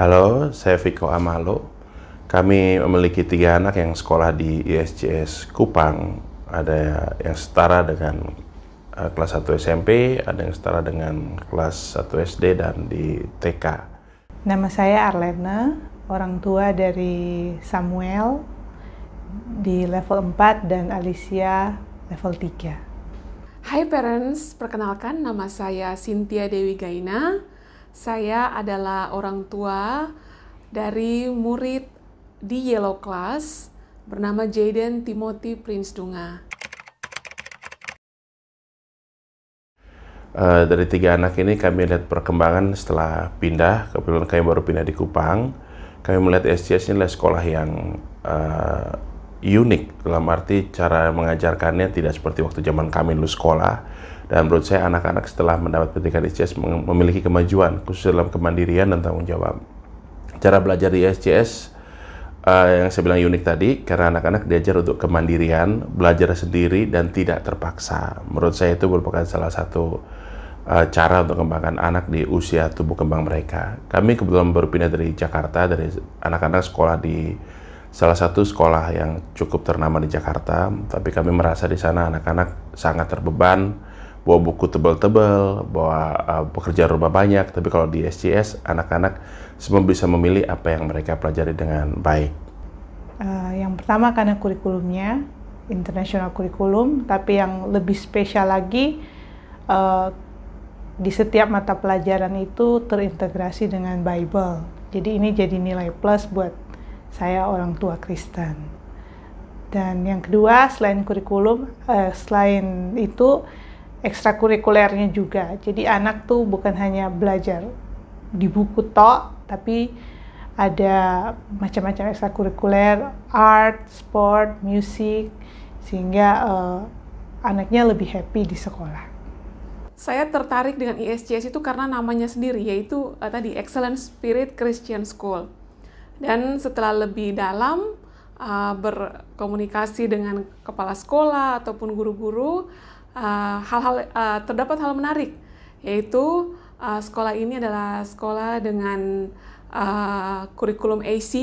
Halo, saya Viko Amalo. Kami memiliki tiga anak yang sekolah di ISCS Kupang. Ada yang setara dengan uh, kelas 1 SMP, ada yang setara dengan kelas 1 SD dan di TK. Nama saya Arlena, orang tua dari Samuel di level 4 dan Alicia level 3. Hai parents, perkenalkan nama saya Cynthia Dewi Gaina saya adalah orang tua dari murid di Yellow Class bernama Jaden Timothy Prince Dunga. Uh, dari tiga anak ini kami lihat perkembangan setelah pindah, kebetulan kami baru pindah di Kupang. Kami melihat SCS ini adalah sekolah yang uh, unik dalam arti cara mengajarkannya tidak seperti waktu zaman kami dulu sekolah dan menurut saya anak-anak setelah mendapat pendidikan ISCS memiliki kemajuan khusus dalam kemandirian dan tanggung jawab cara belajar di ISCS uh, eh, yang saya bilang unik tadi karena anak-anak diajar untuk kemandirian belajar sendiri dan tidak terpaksa menurut saya itu merupakan salah satu uh, cara untuk mengembangkan anak di usia tubuh kembang mereka kami kebetulan berpindah dari Jakarta dari anak-anak sekolah di salah satu sekolah yang cukup ternama di Jakarta, tapi kami merasa di sana anak-anak sangat terbeban, bawa buku tebal-tebal, bawa uh, pekerjaan rumah banyak, tapi kalau di SCS anak-anak semua bisa memilih apa yang mereka pelajari dengan baik. Uh, yang pertama karena kurikulumnya international kurikulum, tapi yang lebih spesial lagi uh, di setiap mata pelajaran itu terintegrasi dengan Bible. Jadi ini jadi nilai plus buat saya orang tua Kristen. Dan yang kedua selain kurikulum, eh, selain itu ekstrakurikulernya juga. Jadi anak tuh bukan hanya belajar di buku tok, tapi ada macam-macam ekstrakurikuler, art, sport, musik sehingga eh, anaknya lebih happy di sekolah saya tertarik dengan ISCS itu karena namanya sendiri yaitu uh, tadi Excellent Spirit Christian School. Dan setelah lebih dalam uh, berkomunikasi dengan kepala sekolah ataupun guru-guru, uh, uh, terdapat hal menarik, yaitu uh, sekolah ini adalah sekolah dengan uh, kurikulum AC,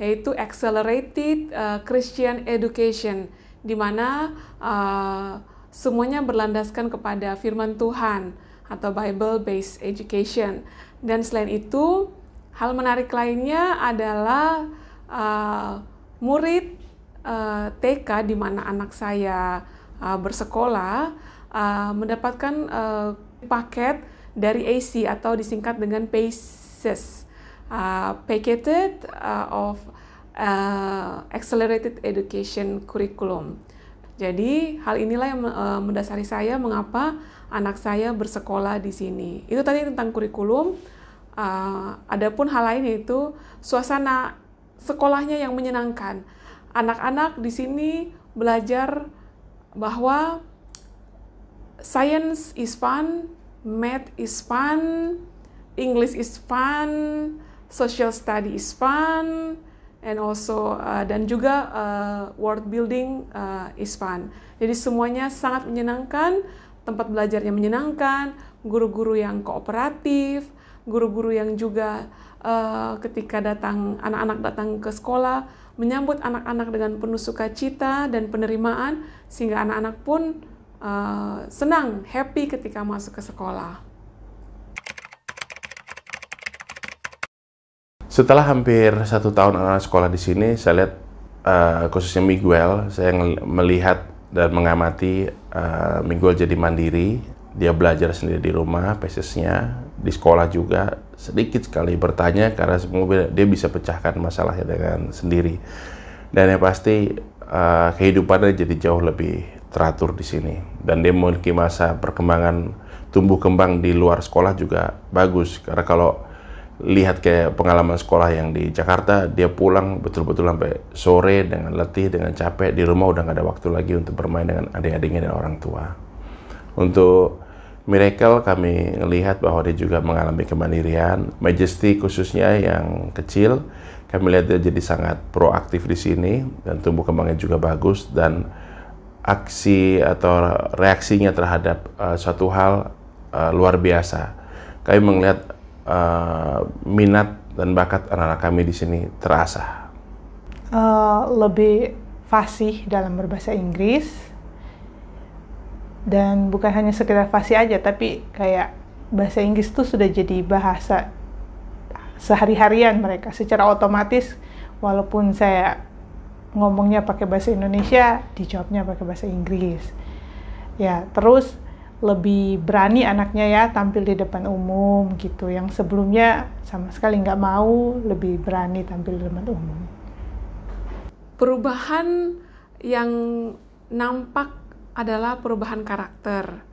yaitu Accelerated uh, Christian Education, di mana uh, semuanya berlandaskan kepada firman Tuhan atau Bible-based education. Dan selain itu, Hal menarik lainnya adalah uh, murid uh, eh, TK di mana anak saya uh, bersekolah uh, mendapatkan uh, paket dari AC atau disingkat dengan PACES, uh, Packet uh, of uh, Accelerated Education Curriculum. Jadi hal inilah yang uh, mendasari saya mengapa anak saya bersekolah di sini. Itu tadi tentang kurikulum. Uh, Adapun hal lain yaitu suasana sekolahnya yang menyenangkan. Anak-anak di sini belajar bahwa science is fun, math is fun, English is fun, social study is fun, and also uh, dan juga uh, world building uh, is fun. Jadi semuanya sangat menyenangkan, tempat belajarnya menyenangkan, guru-guru yang kooperatif, guru-guru yang juga uh, ketika datang anak-anak datang ke sekolah menyambut anak-anak dengan penuh sukacita dan penerimaan sehingga anak-anak pun uh, senang, happy ketika masuk ke sekolah. Setelah hampir satu tahun anak-anak sekolah di sini, saya lihat uh, khususnya Miguel, saya melihat dan mengamati uh, Miguel jadi mandiri. Dia belajar sendiri di rumah, pesisnya di sekolah juga sedikit sekali bertanya karena semua dia bisa pecahkan masalahnya dengan sendiri dan yang pasti uh, kehidupannya jadi jauh lebih teratur di sini dan dia memiliki masa perkembangan tumbuh kembang di luar sekolah juga bagus karena kalau lihat kayak pengalaman sekolah yang di Jakarta dia pulang betul-betul sampai sore dengan letih dengan capek di rumah udah nggak ada waktu lagi untuk bermain dengan adik-adiknya dan orang tua untuk Miracle kami lihat bahwa dia juga mengalami kemandirian. Majesty khususnya yang kecil, kami lihat dia jadi sangat proaktif di sini dan tumbuh kembangnya juga bagus dan aksi atau reaksinya terhadap uh, suatu hal uh, luar biasa. Kami melihat uh, minat dan bakat anak-anak kami di sini terasa. Uh, lebih fasih dalam berbahasa Inggris, dan bukan hanya sekedar fasih aja tapi kayak bahasa Inggris tuh sudah jadi bahasa sehari-harian mereka secara otomatis walaupun saya ngomongnya pakai bahasa Indonesia dijawabnya pakai bahasa Inggris ya terus lebih berani anaknya ya tampil di depan umum gitu yang sebelumnya sama sekali nggak mau lebih berani tampil di depan umum perubahan yang nampak adalah perubahan karakter.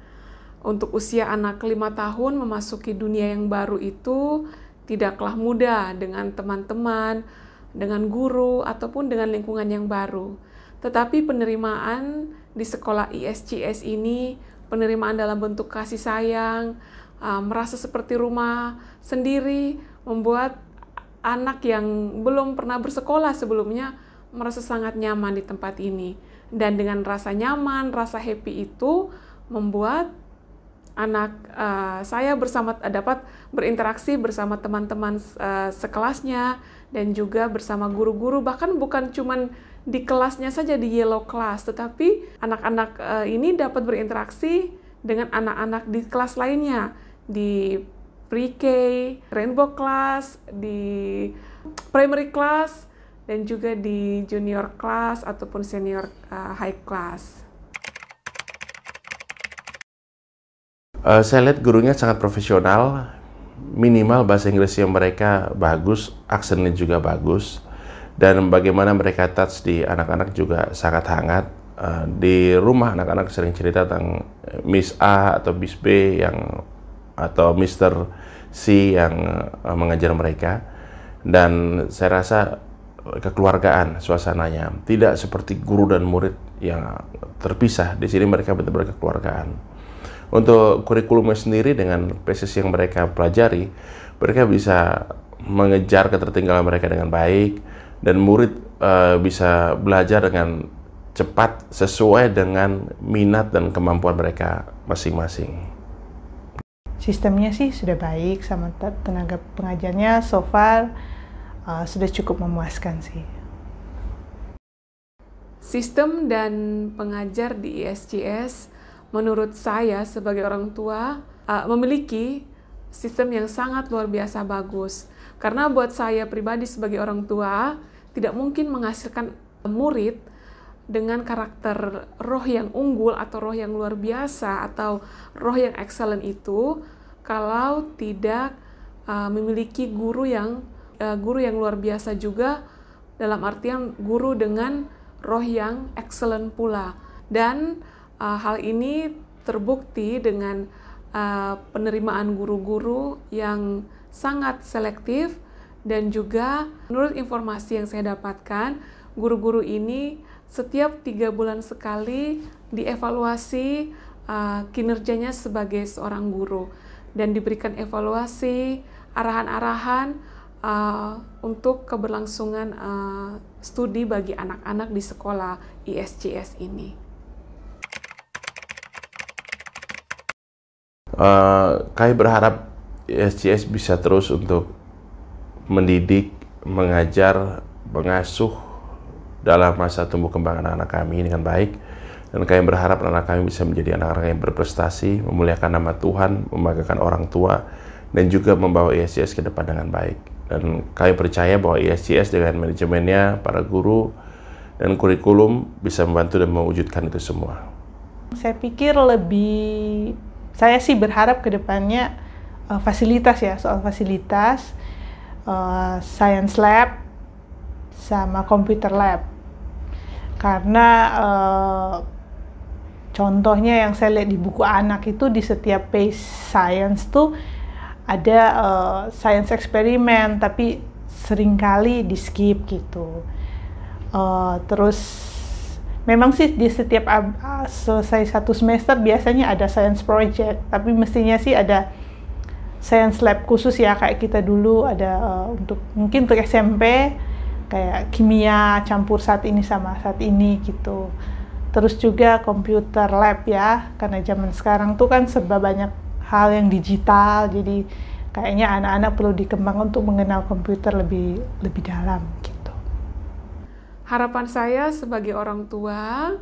Untuk usia anak lima tahun memasuki dunia yang baru itu tidaklah mudah dengan teman-teman, dengan guru, ataupun dengan lingkungan yang baru. Tetapi penerimaan di sekolah ISCS ini, penerimaan dalam bentuk kasih sayang, eh, merasa seperti rumah sendiri, membuat anak yang belum pernah bersekolah sebelumnya merasa sangat nyaman di tempat ini dan dengan rasa nyaman, rasa happy itu membuat anak uh, saya bersama dapat berinteraksi bersama teman-teman uh, sekelasnya dan juga bersama guru-guru bahkan bukan cuman di kelasnya saja di yellow class tetapi anak-anak uh, ini dapat berinteraksi dengan anak-anak di kelas lainnya di pre-K, rainbow class, di primary class dan juga di junior class ataupun senior uh, high class. Uh, saya lihat gurunya sangat profesional, minimal bahasa Inggrisnya mereka bagus, aksennya juga bagus, dan bagaimana mereka touch di anak-anak juga sangat hangat. Uh, di rumah anak-anak sering cerita tentang Miss A atau Miss B yang atau Mr. C yang uh, mengajar mereka, dan saya rasa kekeluargaan suasananya tidak seperti guru dan murid yang terpisah di sini mereka benar-benar kekeluargaan untuk kurikulumnya sendiri dengan pesis yang mereka pelajari mereka bisa mengejar ketertinggalan mereka dengan baik dan murid e, bisa belajar dengan cepat sesuai dengan minat dan kemampuan mereka masing-masing sistemnya sih sudah baik sama tenaga pengajarnya so far uh, sudah cukup memuaskan sih. Sistem dan pengajar di ISCS menurut saya sebagai orang tua uh, memiliki sistem yang sangat luar biasa bagus. Karena buat saya pribadi sebagai orang tua tidak mungkin menghasilkan murid dengan karakter roh yang unggul atau roh yang luar biasa atau roh yang excellent itu kalau tidak uh, memiliki guru yang Eh, guru yang luar biasa juga dalam artian guru dengan roh yang excellent pula dan uh, hal ini terbukti dengan uh, penerimaan guru-guru yang sangat selektif dan juga menurut informasi yang saya dapatkan guru-guru ini setiap tiga bulan sekali dievaluasi uh, kinerjanya sebagai seorang guru dan diberikan evaluasi arahan-arahan Ah, untuk keberlangsungan uh, studi bagi anak-anak di sekolah ISCS ini. Uh, kami berharap ISCS bisa terus untuk mendidik, mengajar, mengasuh dalam masa tumbuh kembang anak-anak kami dengan baik. Dan kami berharap anak, -anak kami bisa menjadi anak-anak yang berprestasi, memuliakan nama Tuhan, membanggakan orang tua, dan juga membawa ISCS ke depan dengan baik. Dan kami percaya bahwa ISCS e dengan manajemennya, para guru, dan kurikulum bisa membantu dan mewujudkan itu semua. Saya pikir lebih, saya sih berharap ke depannya uh, fasilitas ya, soal fasilitas, uh, science lab, sama computer lab. Karena uh, contohnya yang saya lihat di buku anak itu di setiap page science tuh ada uh, science eksperimen tapi seringkali di skip gitu uh, terus memang sih di setiap uh, selesai satu semester biasanya ada science project tapi mestinya sih ada science lab khusus ya kayak kita dulu ada uh, untuk mungkin untuk SMP kayak kimia campur saat ini sama saat ini gitu terus juga komputer lab ya karena zaman sekarang tuh kan serba banyak hal yang digital jadi kayaknya anak-anak perlu dikembangkan untuk mengenal komputer lebih lebih dalam gitu harapan saya sebagai orang tua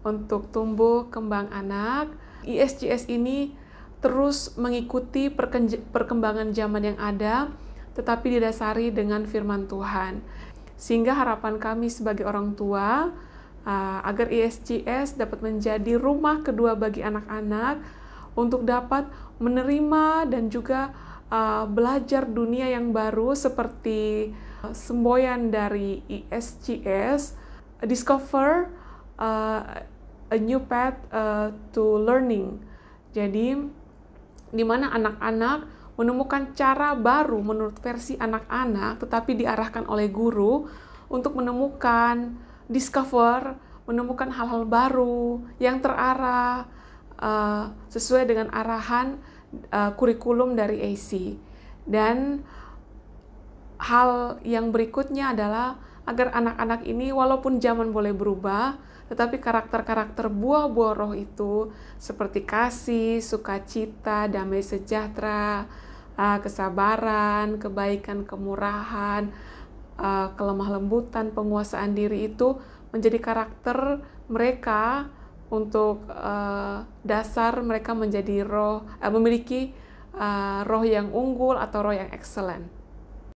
untuk tumbuh kembang anak ISGS ini terus mengikuti perkembangan zaman yang ada tetapi didasari dengan firman Tuhan sehingga harapan kami sebagai orang tua ah, agar ISGS dapat menjadi rumah kedua bagi anak-anak untuk dapat menerima dan juga uh, belajar dunia yang baru seperti uh, semboyan dari ISGS e discover uh, a new path uh, to learning. Jadi di mana anak-anak menemukan cara baru menurut versi anak-anak tetapi diarahkan oleh guru untuk menemukan discover, menemukan hal-hal baru yang terarah Eh, sesuai dengan arahan uh, kurikulum dari AC. Dan hal yang berikutnya adalah agar anak-anak ini walaupun zaman boleh berubah, tetapi karakter-karakter buah-buah roh itu seperti kasih, sukacita, damai sejahtera, eh, kesabaran, kebaikan, kemurahan, kelemah lembutan, penguasaan diri itu menjadi karakter mereka untuk uh, dasar mereka menjadi roh uh, memiliki uh, roh yang unggul atau roh yang excellent.